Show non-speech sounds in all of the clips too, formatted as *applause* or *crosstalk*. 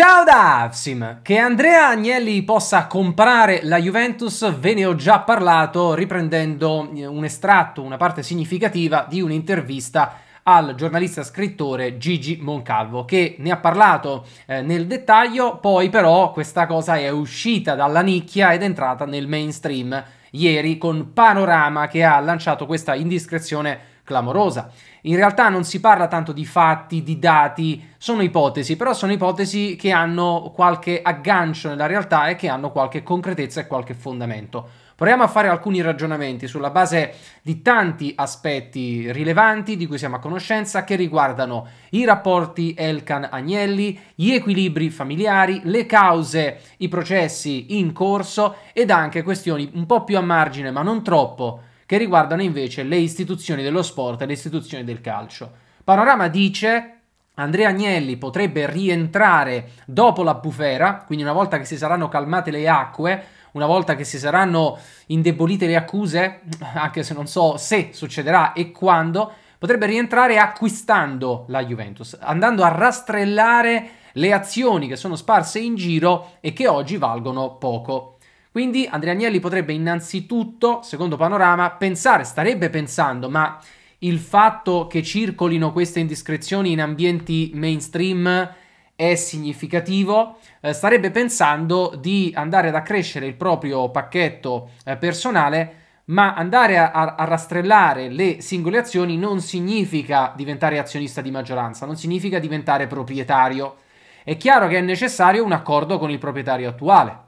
Ciao da Avsim! Che Andrea Agnelli possa comprare la Juventus ve ne ho già parlato riprendendo eh, un estratto, una parte significativa di un'intervista al giornalista scrittore Gigi Moncalvo che ne ha parlato eh, nel dettaglio, poi però questa cosa è uscita dalla nicchia ed è entrata nel mainstream ieri con Panorama che ha lanciato questa indiscrezione clamorosa. In realtà non si parla tanto di fatti, di dati, sono ipotesi, però sono ipotesi che hanno qualche aggancio nella realtà e che hanno qualche concretezza e qualche fondamento. Proviamo a fare alcuni ragionamenti sulla base di tanti aspetti rilevanti di cui siamo a conoscenza che riguardano i rapporti Elkan-Agnelli, gli equilibri familiari, le cause, i processi in corso ed anche questioni un po' più a margine, ma non troppo, che riguardano invece le istituzioni dello sport e le istituzioni del calcio. Panorama dice Andrea Agnelli potrebbe rientrare dopo la bufera, quindi una volta che si saranno calmate le acque, una volta che si saranno indebolite le accuse, *laughs* anche se non so se succederà e quando, potrebbe rientrare acquistando la Juventus, andando a rastrellare le azioni che sono sparse in giro e che oggi valgono poco. Quindi Andrea Agnelli potrebbe innanzitutto, secondo Panorama, pensare, starebbe pensando, ma il fatto che circolino queste indiscrezioni in ambienti mainstream è significativo, eh, starebbe pensando di andare ad accrescere il proprio pacchetto eh, personale, ma andare a, a, a rastrellare le singole azioni non significa diventare azionista di maggioranza, non significa diventare proprietario. È chiaro che è necessario un accordo con il proprietario attuale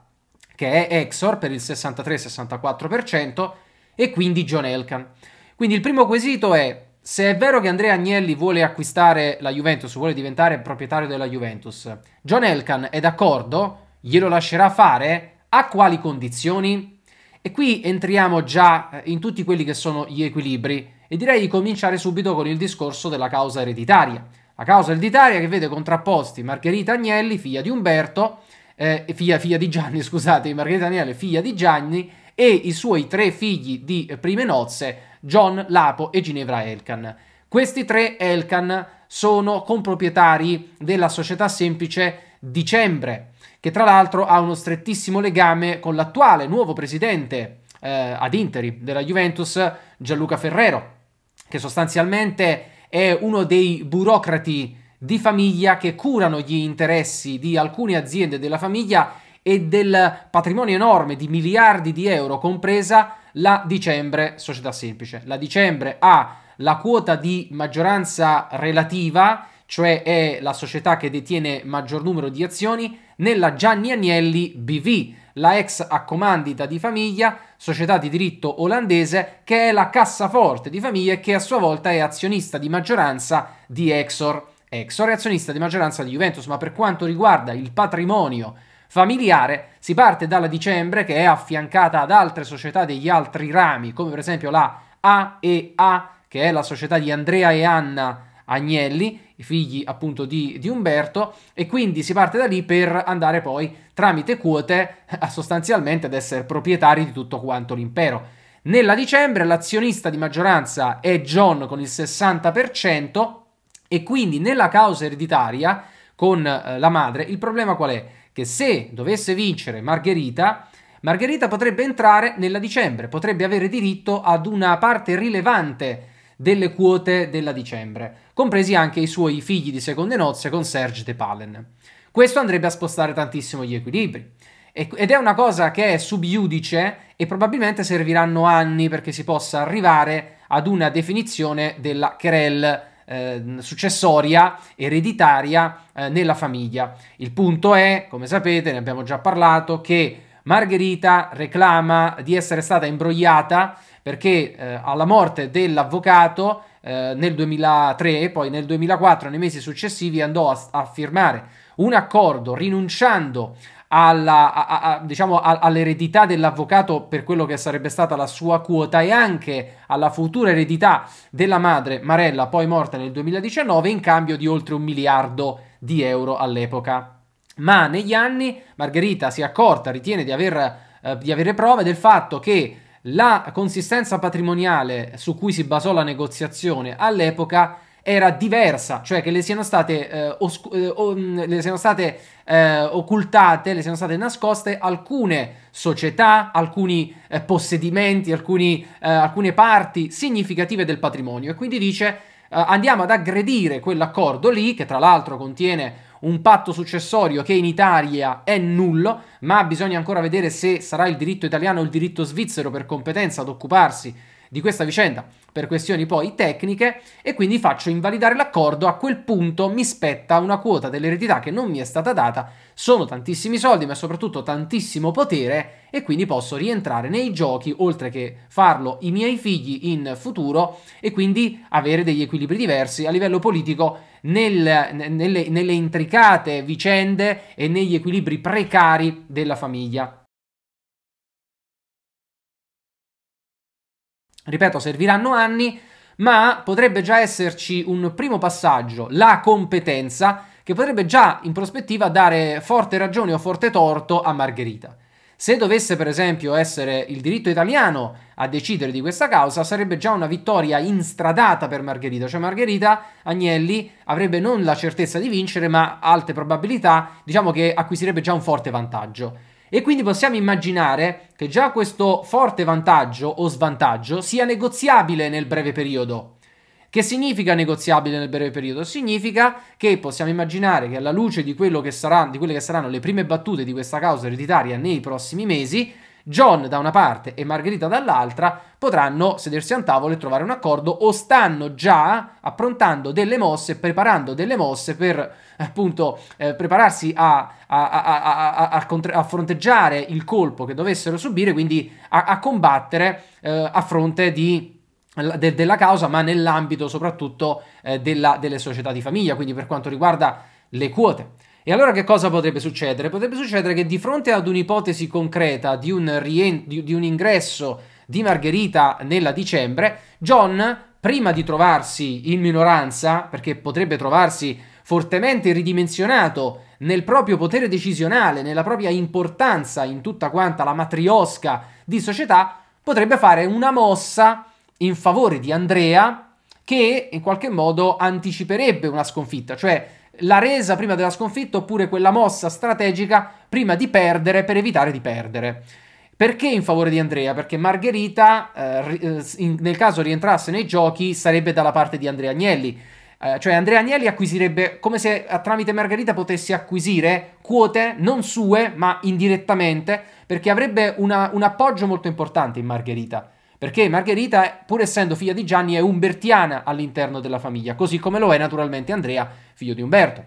che è Exor per il 63-64% e quindi John Elkan. Quindi il primo quesito è se è vero che Andrea Agnelli vuole acquistare la Juventus, vuole diventare proprietario della Juventus, John Elkan è d'accordo? Glielo lascerà fare? A quali condizioni? E qui entriamo già eh, in tutti quelli che sono gli equilibri e direi di cominciare subito con il discorso della causa ereditaria. La causa ereditaria che vede contrapposti Margherita Agnelli, figlia di Umberto, eh, figlia, figlia, di Gianni, *laughs* scusate, Margherita Daniele, figlia di Gianni, e i suoi tre figli di prime nozze, John, Lapo e Ginevra Elkan. Questi tre Elkan sono comproprietari della società semplice Dicembre, che tra l'altro ha uno strettissimo legame con l'attuale nuovo presidente eh, ad interi della Juventus, Gianluca Ferrero, che sostanzialmente è uno dei burocrati di famiglia che curano gli interessi di alcune aziende della famiglia e del patrimonio enorme di miliardi di euro, compresa la Dicembre Società Semplice. La Dicembre ha la quota di maggioranza relativa, cioè è la società che detiene maggior numero di azioni, nella Gianni Agnelli BV, la ex accomandita di famiglia, società di diritto olandese, che è la cassaforte di famiglia e che a sua volta è azionista di maggioranza di Exor ex ora azionista di maggioranza di Juventus, ma per quanto riguarda il patrimonio familiare si parte dalla dicembre che è affiancata ad altre società degli altri rami, come per esempio la AEA, che è la società di Andrea e Anna Agnelli, i figli appunto di, di, Umberto, e quindi si parte da lì per andare poi tramite quote a sostanzialmente ad essere proprietari di tutto quanto l'impero. Nella dicembre l'azionista di maggioranza è John con il 60%, e quindi nella causa ereditaria con eh, la madre, il problema qual è? Che se dovesse vincere Margherita, Margherita potrebbe entrare nella dicembre, potrebbe avere diritto ad una parte rilevante delle quote della dicembre, compresi anche i suoi figli di seconde nozze con Serge De Palen. Questo andrebbe a spostare tantissimo gli equilibri. Ed è una cosa che è subiudice e probabilmente serviranno anni perché si possa arrivare ad una definizione della querelle eh, successoria, ereditaria eh, nella famiglia. Il punto è, come sapete, ne abbiamo già parlato, che Margherita reclama di essere stata imbrogliata perché eh, alla morte dell'avvocato eh, nel 2003 e poi nel 2004, nei mesi successivi, andò a, a firmare un accordo rinunciando alla, a, a, diciamo, a, all'eredità dell'avvocato per quello che sarebbe stata la sua quota e anche alla futura eredità della madre Marella, poi morta nel 2019, in cambio di oltre un miliardo di euro all'epoca. Ma negli anni Margherita si è accorta, ritiene di, aver, eh, di avere prove del fatto che la consistenza patrimoniale su cui si basò la negoziazione all'epoca era diversa, cioè che le siano state, eh, oscu- eh, o, mm, le siano state eh, occultate, le siano state nascoste alcune società, alcuni eh, possedimenti, alcuni, eh, alcune parti significative del patrimonio e quindi dice eh, andiamo ad aggredire quell'accordo lì che tra l'altro contiene un patto successorio che in Italia è nullo, ma bisogna ancora vedere se sarà il diritto italiano o il diritto svizzero per competenza ad occuparsi di questa vicenda per questioni poi tecniche e quindi faccio invalidare l'accordo, a quel punto mi spetta una quota dell'eredità che non mi è stata data, sono tantissimi soldi ma soprattutto tantissimo potere e quindi posso rientrare nei giochi oltre che farlo i miei figli in futuro e quindi avere degli equilibri diversi a livello politico nel, nelle, nelle intricate vicende e negli equilibri precari della famiglia. Ripeto, serviranno anni, ma potrebbe già esserci un primo passaggio, la competenza, che potrebbe già in prospettiva dare forte ragione o forte torto a Margherita. Se dovesse per esempio essere il diritto italiano a decidere di questa causa, sarebbe già una vittoria instradata per Margherita, cioè Margherita Agnelli avrebbe non la certezza di vincere, ma alte probabilità, diciamo che acquisirebbe già un forte vantaggio. E quindi possiamo immaginare che già questo forte vantaggio o svantaggio sia negoziabile nel breve periodo. Che significa negoziabile nel breve periodo? Significa che possiamo immaginare che alla luce di, che sarà, di quelle che saranno le prime battute di questa causa ereditaria nei prossimi mesi, John da una parte e Margherita dall'altra potranno sedersi a un tavolo e trovare un accordo o stanno già approntando delle mosse, preparando delle mosse per appunto eh, prepararsi a, a, a, a, fronteggiare il colpo che dovessero subire, quindi a, combattere eh, a fronte di della causa, ma nell'ambito soprattutto eh, della, delle società di famiglia, quindi per quanto riguarda le quote. E allora che cosa potrebbe succedere? Potrebbe succedere che di fronte ad un'ipotesi concreta di un, rien- di un ingresso di Margherita nella dicembre, John, prima di trovarsi in minoranza, perché potrebbe trovarsi fortemente ridimensionato nel proprio potere decisionale, nella propria importanza in tutta quanta la matriosca di società, potrebbe fare una mossa in favore di Andrea che in qualche modo anticiperebbe una sconfitta, cioè la resa prima della sconfitta oppure quella mossa strategica prima di perdere per evitare di perdere. Perché in favore di Andrea? Perché Margherita, eh, eh in, nel caso rientrasse nei giochi, sarebbe dalla parte di Andrea Agnelli. Eh, cioè Andrea Agnelli acquisirebbe, come se tramite Margherita potesse acquisire quote non sue, ma indirettamente, perché avrebbe una, un appoggio molto importante in Margherita perché Margherita, pur essendo figlia di Gianni, è umbertiana all'interno della famiglia, così come lo è naturalmente Andrea, figlio di Umberto.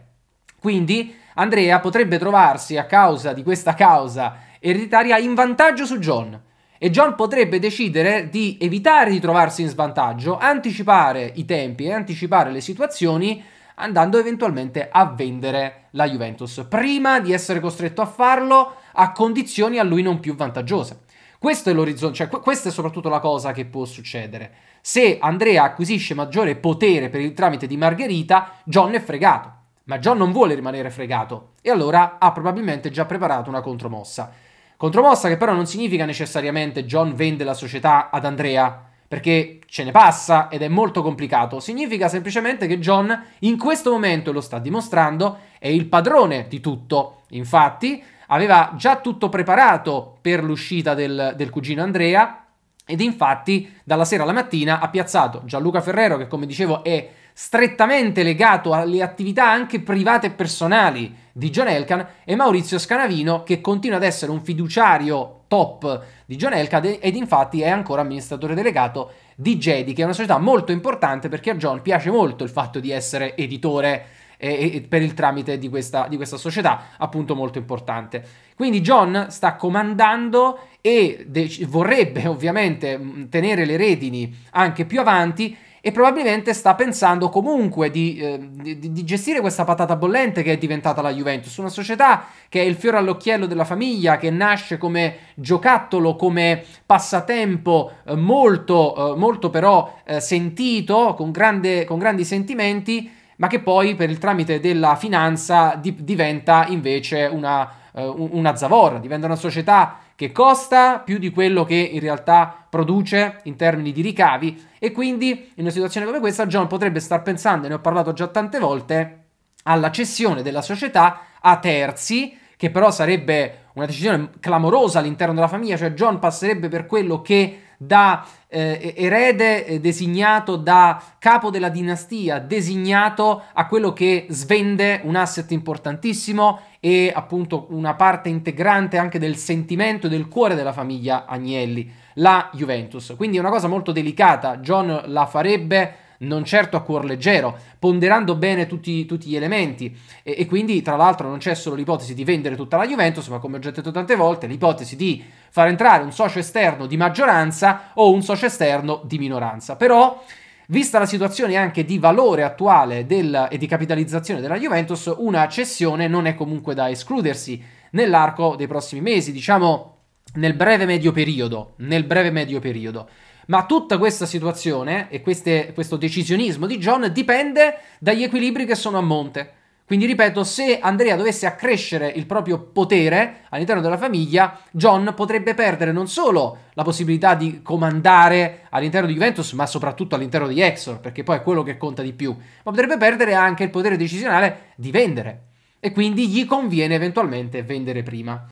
Quindi Andrea potrebbe trovarsi a causa di questa causa ereditaria in vantaggio su John e John potrebbe decidere di evitare di trovarsi in svantaggio, anticipare i tempi e anticipare le situazioni andando eventualmente a vendere la Juventus prima di essere costretto a farlo a condizioni a lui non più vantaggiose. Questo è l'orizzonte, cioè, qu- questa è soprattutto la cosa che può succedere. Se Andrea acquisisce maggiore potere per il tramite di Margherita, John è fregato. Ma John non vuole rimanere fregato e allora ha probabilmente già preparato una contromossa. Contromossa che però non significa necessariamente John vende la società ad Andrea, perché ce ne passa ed è molto complicato. Significa semplicemente che John in questo momento, e lo sta dimostrando, è il padrone di tutto. Infatti, aveva già tutto preparato per l'uscita del, del cugino Andrea ed infatti dalla sera alla mattina ha piazzato Gianluca Ferrero che come dicevo è strettamente legato alle attività anche private e personali di John Elkan e Maurizio Scanavino che continua ad essere un fiduciario top di John Elkan ed infatti è ancora amministratore delegato di Jedi che è una società molto importante perché a John piace molto il fatto di essere editore eh, per il tramite di questa, di questa società, appunto molto importante. Quindi John sta comandando e dec- vorrebbe *laughs* ovviamente tenere le redini anche più avanti e probabilmente sta pensando comunque di, eh, di, di, gestire questa patata bollente che è diventata la Juventus, una società che è il fiore all'occhiello della famiglia, che nasce come giocattolo, come passatempo eh, molto, eh, molto però eh, sentito, con, grande, con grandi sentimenti, ma che poi per il tramite della finanza di- diventa invece una, uh, una zavorra, diventa una società che costa più di quello che in realtà produce in termini di ricavi e quindi in una situazione come questa John potrebbe star pensando, ne ho parlato già tante volte, alla cessione della società a terzi, che però sarebbe una decisione clamorosa all'interno della famiglia, cioè John passerebbe per quello che da eh, erede eh, designato da capo della dinastia, designato a quello che svende un asset importantissimo e appunto una parte integrante anche del sentimento e del cuore della famiglia Agnelli, la Juventus. Quindi è una cosa molto delicata, John la farebbe non certo a cuor leggero, ponderando bene tutti, tutti gli elementi. E, e, quindi, tra l'altro, non c'è solo l'ipotesi di vendere tutta la Juventus, ma come ho già detto tante volte, l'ipotesi di far entrare un socio esterno di maggioranza o un socio esterno di minoranza. Però, vista la situazione anche di valore attuale del, e di capitalizzazione della Juventus, una cessione non è comunque da escludersi nell'arco dei prossimi mesi, diciamo nel breve medio periodo, nel breve medio periodo. Ma tutta questa situazione e queste, questo decisionismo di John dipende dagli equilibri che sono a monte. Quindi ripeto, se Andrea dovesse accrescere il proprio potere all'interno della famiglia, John potrebbe perdere non solo la possibilità di comandare all'interno di Juventus, ma soprattutto all'interno di Exor, perché poi è quello che conta di più, ma potrebbe perdere anche il potere decisionale di vendere. E quindi gli conviene eventualmente vendere prima.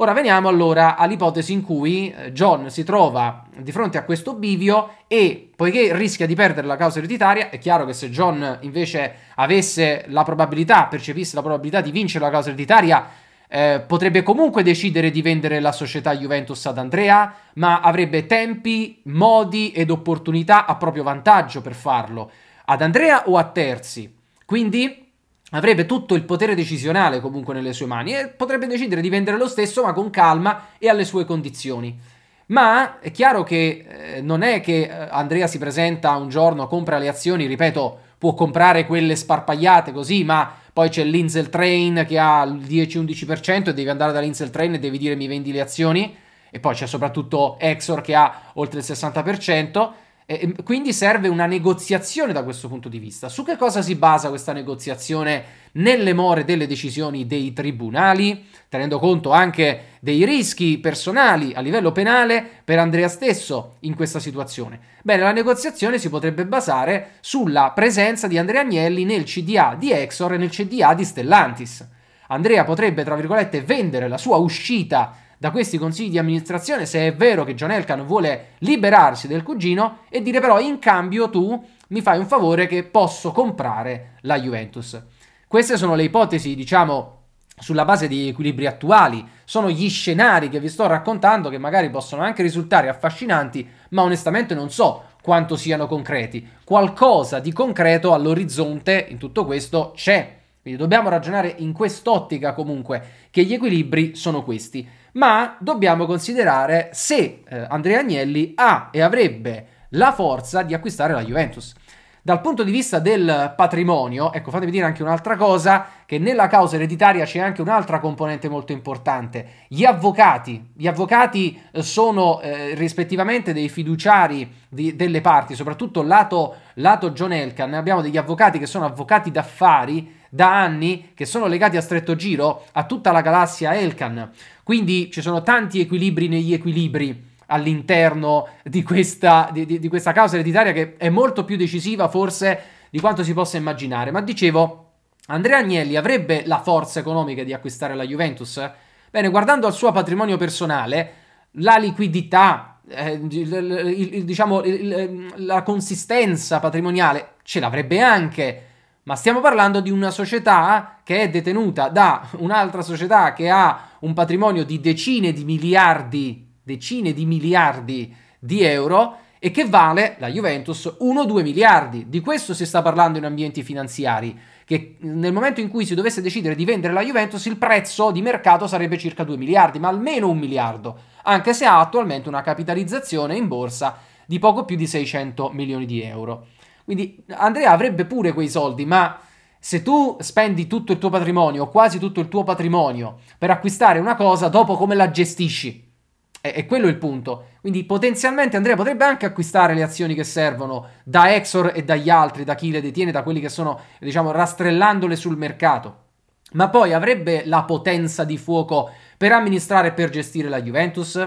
Ora veniamo allora all'ipotesi in cui eh, John si trova di fronte a questo bivio e poiché rischia di perdere la causa ereditaria, è chiaro che se John invece avesse la probabilità, percepisse la probabilità di vincere la causa ereditaria, eh, potrebbe comunque decidere di vendere la società Juventus ad Andrea, ma avrebbe tempi, modi ed opportunità a proprio vantaggio per farlo, ad Andrea o a terzi. Quindi avrebbe tutto il potere decisionale comunque nelle sue mani e potrebbe decidere di vendere lo stesso ma con calma e alle sue condizioni. Ma è chiaro che eh, non è che eh, Andrea si presenta un giorno, compra le azioni, ripeto, può comprare quelle sparpagliate così, ma poi c'è l'Insel Train che ha il 10-11% e devi andare dall'Insel Train e devi dire mi vendi le azioni e poi c'è soprattutto Exor che ha oltre il 60% e quindi serve una negoziazione da questo punto di vista. Su che cosa si basa questa negoziazione nelle more delle decisioni dei tribunali, tenendo conto anche dei rischi personali a livello penale per Andrea stesso in questa situazione? Bene, la negoziazione si potrebbe basare sulla presenza di Andrea Agnelli nel CDA di Exor e nel CDA di Stellantis. Andrea potrebbe, tra virgolette, vendere la sua uscita da questi consigli di amministrazione se è vero che John Elkan vuole liberarsi del cugino e dire però in cambio tu mi fai un favore che posso comprare la Juventus. Queste sono le ipotesi, diciamo, sulla base degli equilibri attuali. Sono gli scenari che vi sto raccontando che magari possono anche risultare affascinanti, ma onestamente non so quanto siano concreti. Qualcosa di concreto all'orizzonte in tutto questo c'è. Quindi dobbiamo ragionare in quest'ottica comunque, che gli equilibri sono questi ma dobbiamo considerare se eh, Andrea Agnelli ha e avrebbe la forza di acquistare la Juventus. Dal punto di vista del patrimonio, ecco, fatemi dire anche un'altra cosa, che nella causa ereditaria c'è anche un'altra componente molto importante. Gli avvocati, gli avvocati eh, sono eh, rispettivamente dei fiduciari di, delle parti, soprattutto lato, lato John Elkan. Abbiamo degli avvocati che sono avvocati d'affari, da anni che sono legati a stretto giro a tutta la galassia Elkan. Quindi ci sono tanti equilibri negli equilibri all'interno di questa, di, di, di questa causa ereditaria che è molto più decisiva forse di quanto si possa immaginare. Ma dicevo, Andrea Agnelli avrebbe la forza economica di acquistare la Juventus? Bene, guardando al suo patrimonio personale, la liquidità, eh, il, il, diciamo, il, la consistenza patrimoniale ce l'avrebbe anche ma stiamo parlando di una società che è detenuta da un'altra società che ha un patrimonio di decine di miliardi, decine di miliardi di euro e che vale la Juventus 1-2 miliardi. Di questo si sta parlando in ambienti finanziari, che nel momento in cui si dovesse decidere di vendere la Juventus il prezzo di mercato sarebbe circa 2 miliardi, ma almeno un miliardo, anche se ha attualmente una capitalizzazione in borsa di poco più di 600 milioni di euro. Quindi Andrea avrebbe pure quei soldi, ma se tu spendi tutto il tuo patrimonio, o quasi tutto il tuo patrimonio, per acquistare una cosa, dopo come la gestisci? E, e quello è il punto. Quindi potenzialmente Andrea potrebbe anche acquistare le azioni che servono da Exor e dagli altri, da chi le detiene, da quelli che sono, diciamo, rastrellandole sul mercato. Ma poi avrebbe la potenza di fuoco per amministrare e per gestire la Juventus?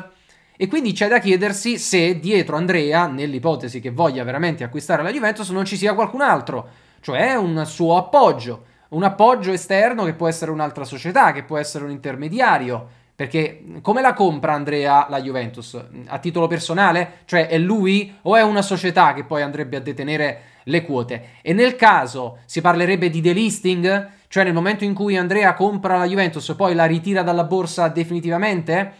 E quindi c'è da chiedersi se dietro Andrea, nell'ipotesi che voglia veramente acquistare la Juventus, non ci sia qualcun altro, cioè un suo appoggio, un appoggio esterno che può essere un'altra società, che può essere un intermediario. Perché come la compra Andrea la Juventus? A titolo personale? Cioè è lui o è una società che poi andrebbe a detenere le quote? E nel caso si parlerebbe di delisting? Cioè nel momento in cui Andrea compra la Juventus e poi la ritira dalla borsa definitivamente?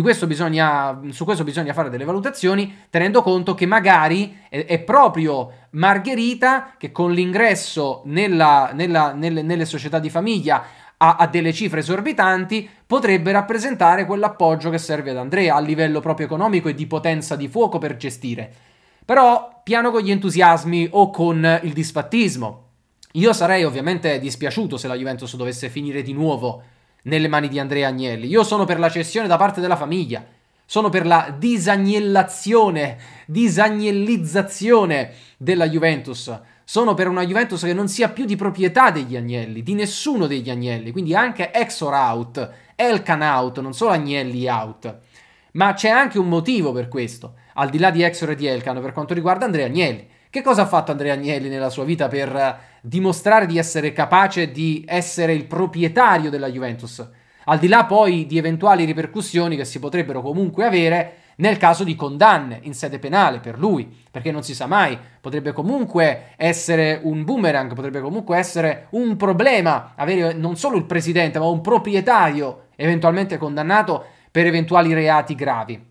questo bisogna, su questo bisogna fare delle valutazioni, tenendo conto che magari è, è proprio Margherita che con l'ingresso nella, nella, nelle, nelle società di famiglia a, delle cifre esorbitanti, potrebbe rappresentare quell'appoggio che serve ad Andrea a livello proprio economico e di potenza di fuoco per gestire. Però piano con gli entusiasmi o con il disfattismo. Io sarei ovviamente dispiaciuto se la Juventus dovesse finire di nuovo nelle mani di Andrea Agnelli. Io sono per la cessione da parte della famiglia, sono per la disagnellazione, disagnellizzazione della Juventus. Sono per una Juventus che non sia più di proprietà degli Agnelli, di nessuno degli Agnelli, quindi anche Exor out, Elkan out, non solo Agnelli out. Ma c'è anche un motivo per questo, al di là di Exor e di Elkan, per quanto riguarda Andrea Agnelli che cosa ha fatto Andrea Agnelli nella sua vita per eh, dimostrare di essere capace di essere il proprietario della Juventus? Al di là poi di eventuali ripercussioni che si potrebbero comunque avere nel caso di condanne in sede penale per lui, perché non si sa mai, potrebbe comunque essere un boomerang, potrebbe comunque essere un problema avere non solo il presidente, ma un proprietario eventualmente condannato per eventuali reati gravi.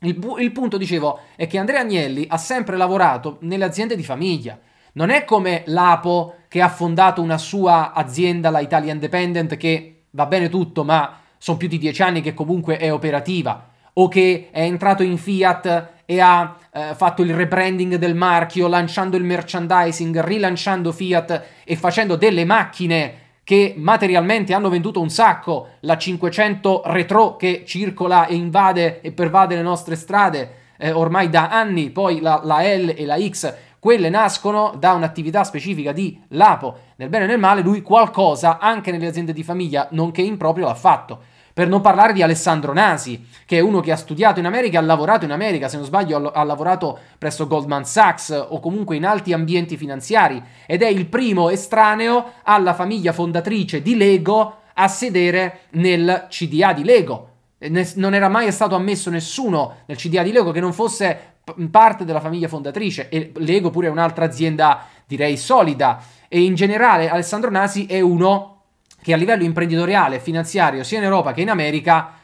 Il, bu- il punto, dicevo, è che Andrea Agnelli ha sempre lavorato nelle aziende di famiglia. Non è come Lapo che ha fondato una sua azienda, la Italia Independent, che va bene tutto, ma sono più di dieci anni che comunque è operativa, o che è entrato in Fiat e ha eh, fatto il rebranding del marchio, lanciando il merchandising, rilanciando Fiat e facendo delle macchine che materialmente hanno venduto un sacco, la 500 retro che circola e invade e pervade le nostre strade eh, ormai da anni, poi la, la L e la X, quelle nascono da un'attività specifica di Lapo. Nel bene e nel male lui qualcosa anche nelle aziende di famiglia, nonché in proprio, l'ha fatto. Per non parlare di Alessandro Nasi, che è uno che ha studiato in America, ha lavorato in America, se non sbaglio ha lavorato presso Goldman Sachs o comunque in alti ambienti finanziari ed è il primo estraneo alla famiglia fondatrice di Lego a sedere nel CDA di Lego. Non era mai stato ammesso nessuno nel CDA di Lego che non fosse parte della famiglia fondatrice e Lego pure è un'altra azienda direi solida e in generale Alessandro Nasi è uno che a livello imprenditoriale e finanziario sia in Europa che in America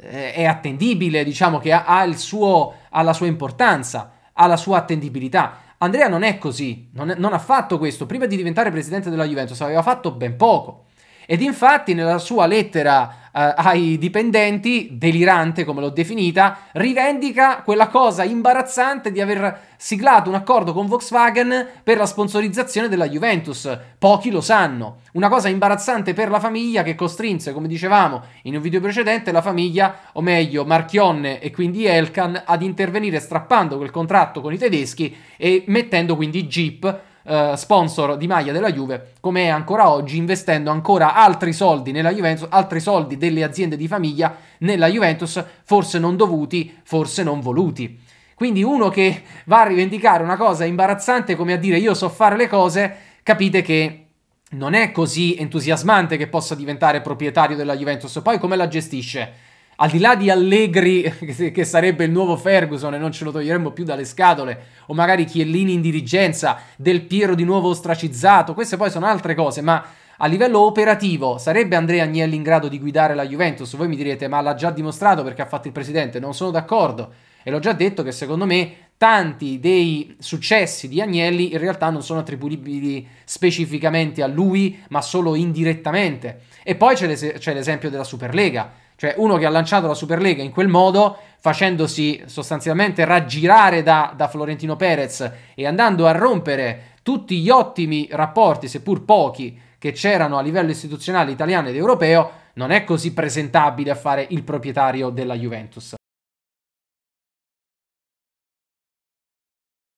eh, è attendibile, diciamo che ha, ha, suo, ha, la sua importanza, ha la sua attendibilità. Andrea non è così, non, è, non ha fatto questo. Prima di diventare presidente della Juventus aveva fatto ben poco. Ed infatti nella sua lettera eh, ai dipendenti, delirante come l'ho definita, rivendica quella cosa imbarazzante di aver siglato un accordo con Volkswagen per la sponsorizzazione della Juventus. Pochi lo sanno. Una cosa imbarazzante per la famiglia che costrinse, come dicevamo in un video precedente, la famiglia, o meglio Marchionne e quindi Elkan, ad intervenire strappando quel contratto con i tedeschi e mettendo quindi Jeep eh, sponsor di maglia della Juve, come è ancora oggi, investendo ancora altri soldi nella Juventus, altri soldi delle aziende di famiglia nella Juventus, forse non dovuti, forse non voluti. Quindi uno che va a rivendicare una cosa imbarazzante come a dire io so fare le cose, capite che non è così entusiasmante che possa diventare proprietario della Juventus. Poi come la gestisce? al di là di Allegri, *laughs* che sarebbe il nuovo Ferguson e non ce lo toglieremmo più dalle scatole, o magari Chiellini in dirigenza, Del Piero di nuovo ostracizzato, queste poi sono altre cose, ma a livello operativo sarebbe Andrea Agnelli in grado di guidare la Juventus? Voi mi direte, ma l'ha già dimostrato perché ha fatto il presidente, non sono d'accordo. E l'ho già detto che secondo me tanti dei successi di Agnelli in realtà non sono attribuibili specificamente a lui, ma solo indirettamente. E poi c'è, l'es- c'è l'esempio della Superlega. Cioè uno che ha lanciato la Superlega in quel modo, facendosi sostanzialmente raggirare da, da Florentino Perez e andando a rompere tutti gli ottimi rapporti, seppur pochi, che c'erano a livello istituzionale italiano ed europeo, non è così presentabile a fare il proprietario della Juventus.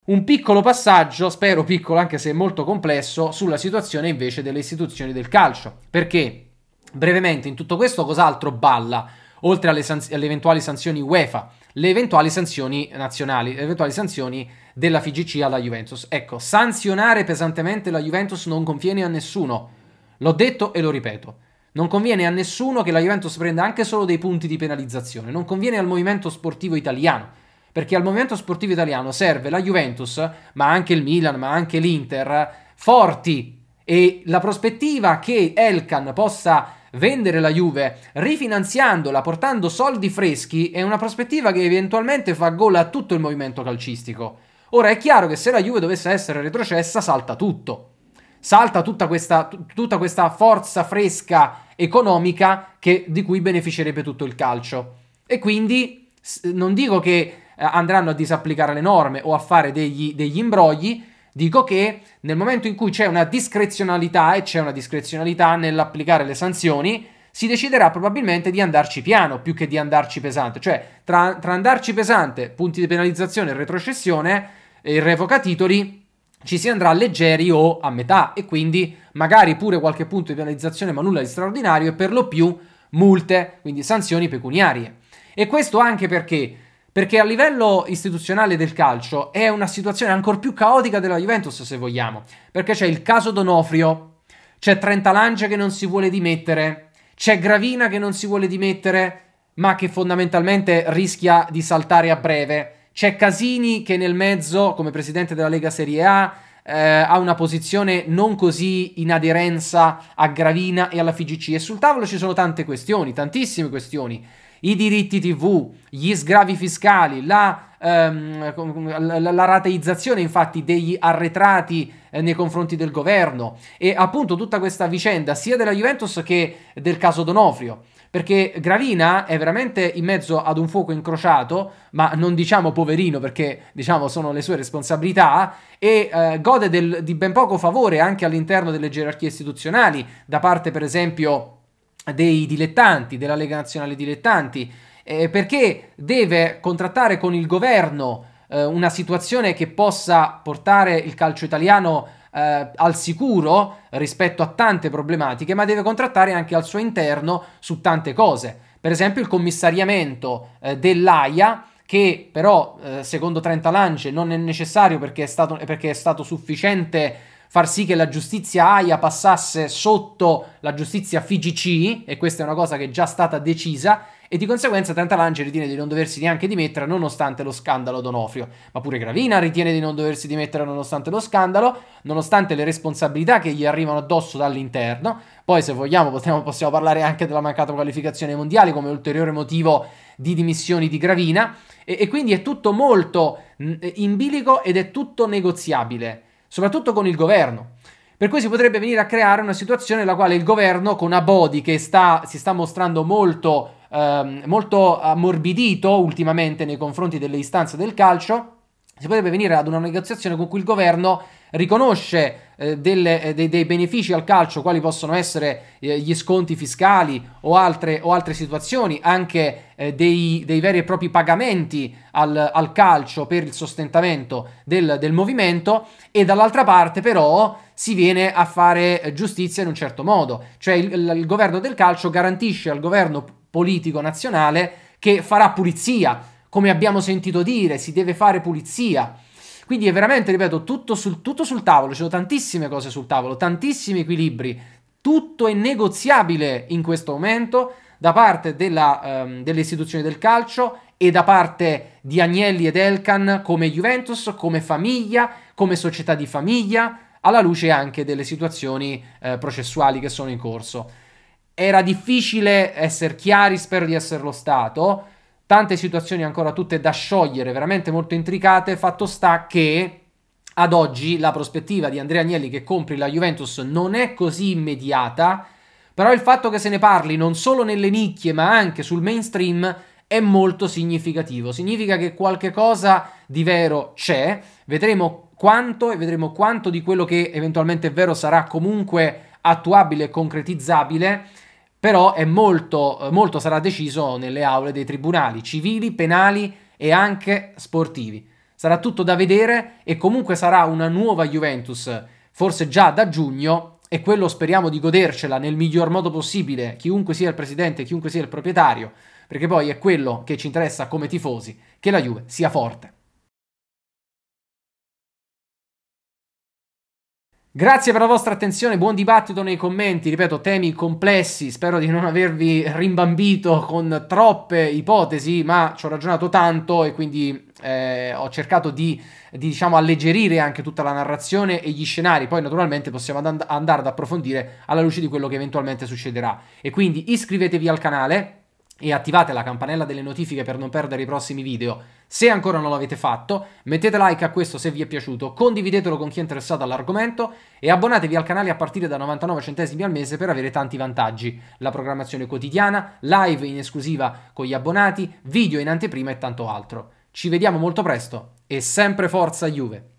Un piccolo passaggio, spero piccolo anche se molto complesso, sulla situazione invece delle istituzioni del calcio. Perché? Brevemente, in tutto questo cos'altro balla, oltre alle, sanz- alle eventuali sanzioni UEFA, le eventuali sanzioni nazionali, le eventuali sanzioni della FIGC alla Juventus. Ecco, sanzionare pesantemente la Juventus non conviene a nessuno. L'ho detto e lo ripeto. Non conviene a nessuno che la Juventus prenda anche solo dei punti di penalizzazione. Non conviene al movimento sportivo italiano. Perché al movimento sportivo italiano serve la Juventus, ma anche il Milan, ma anche l'Inter, forti. E la prospettiva che Elkan possa vendere la Juve rifinanziandola, portando soldi freschi, è una prospettiva che eventualmente fa gola a tutto il movimento calcistico. Ora è chiaro che se la Juve dovesse essere retrocessa, salta tutto. Salta tutta questa, tut- tutta questa forza fresca economica che, di cui beneficerebbe tutto il calcio. E quindi s- non dico che eh, andranno a disapplicare le norme o a fare degli, degli imbrogli, Dico che nel momento in cui c'è una discrezionalità e c'è una discrezionalità nell'applicare le sanzioni, si deciderà probabilmente di andarci piano più che di andarci pesante. Cioè, tra, tra andarci pesante, punti di penalizzazione retrocessione, e revoca titoli, ci si andrà leggeri o a metà e quindi magari pure qualche punto di penalizzazione ma nulla di straordinario e per lo più multe, quindi sanzioni pecuniarie. E questo anche perché perché a livello istituzionale del calcio è una situazione ancora più caotica della Juventus, se vogliamo. Perché c'è il caso Donofrio, c'è Trentalange che non si vuole dimettere, c'è Gravina che non si vuole dimettere, ma che fondamentalmente rischia di saltare a breve. C'è Casini che nel mezzo, come presidente della Lega Serie A, eh, ha una posizione non così in aderenza a Gravina e alla FIGC. E sul tavolo ci sono tante questioni, tantissime questioni i diritti TV, gli sgravi fiscali, la, ehm, la, la rateizzazione infatti degli arretrati eh, nei confronti del governo e appunto tutta questa vicenda sia della Juventus che del caso Donofrio perché Gravina è veramente in mezzo ad un fuoco incrociato, ma non diciamo poverino perché diciamo sono le sue responsabilità e eh, gode del, di ben poco favore anche all'interno delle gerarchie istituzionali da parte per esempio dei dilettanti, della Lega Nazionale Dilettanti, eh, perché deve contrattare con il governo eh, una situazione che possa portare il calcio italiano eh, al sicuro rispetto a tante problematiche, ma deve contrattare anche al suo interno su tante cose. Per esempio il commissariamento eh, dell'AIA, che però eh, secondo Trenta Lance non è necessario perché è stato, perché è stato sufficiente far sì che la giustizia AIA passasse sotto la giustizia FIGC, e questa è una cosa che è già stata decisa, e di conseguenza Tantalangeli ritiene di non doversi neanche dimettere nonostante lo scandalo d'Onofrio, ma pure Gravina ritiene di non doversi dimettere nonostante lo scandalo, nonostante le responsabilità che gli arrivano addosso dall'interno. Poi se vogliamo possiamo, possiamo parlare anche della mancata qualificazione mondiale come ulteriore motivo di dimissioni di Gravina e, e quindi è tutto molto in bilico ed è tutto negoziabile soprattutto con il governo. Per cui si potrebbe venire a creare una situazione nella quale il governo, con Abodi che sta, si sta mostrando molto, ehm, molto ammorbidito ultimamente nei confronti delle istanze del calcio, si potrebbe venire ad una negoziazione con cui il governo riconosce eh, delle, eh, dei, dei, benefici al calcio, quali possono essere eh, gli sconti fiscali o altre, o altre situazioni, anche dei, dei, veri e propri pagamenti al, al calcio per il sostentamento del, del movimento, e dall'altra parte però si viene a fare giustizia in un certo modo, cioè il, il, il governo del calcio garantisce al governo politico nazionale che farà pulizia, come abbiamo sentito dire, si deve fare pulizia. Quindi è veramente, ripeto, tutto sul, tutto sul tavolo, ci sono tantissime cose sul tavolo, tantissimi equilibri, tutto è negoziabile in questo momento da parte della, um, delle istituzioni del calcio e da parte di Agnelli ed Elkan come Juventus, come famiglia, come società di famiglia, alla luce anche delle situazioni eh, processuali che sono in corso. Era difficile essere chiari, spero di esserlo stato, tante situazioni ancora tutte da sciogliere, veramente molto intricate, fatto sta che ad oggi la prospettiva di Andrea Agnelli che compri la Juventus non è così immediata, però il fatto che se ne parli non solo nelle nicchie ma anche sul mainstream è molto significativo, significa che qualche cosa di vero c'è, vedremo quanto e vedremo quanto di quello che eventualmente è vero sarà comunque attuabile e concretizzabile però è molto, molto sarà deciso nelle aule dei tribunali civili, penali e anche sportivi. Sarà tutto da vedere e comunque sarà una nuova Juventus, forse già da giugno, e quello speriamo di godercela nel miglior modo possibile, chiunque sia il presidente, chiunque sia il proprietario, perché poi è quello che ci interessa come tifosi, che la Juve sia forte. Grazie per la vostra attenzione, buon dibattito nei commenti, ripeto, temi complessi, spero di non avervi rimbambito con troppe ipotesi, ma ci ho ragionato tanto e quindi eh, ho cercato di, di diciamo, alleggerire anche tutta la narrazione e gli scenari, poi naturalmente possiamo and- andare ad approfondire alla luce di quello che eventualmente succederà. E quindi iscrivetevi al canale, e attivate la campanella delle notifiche per non perdere i prossimi video. Se ancora non l'avete fatto, mettete like a questo se vi è piaciuto, condividetelo con chi è interessato all'argomento e abbonatevi al canale a partire da 99 centesimi al mese per avere tanti vantaggi. La programmazione quotidiana, live in esclusiva con gli abbonati, video in anteprima e tanto altro. Ci vediamo molto presto e sempre forza Juve!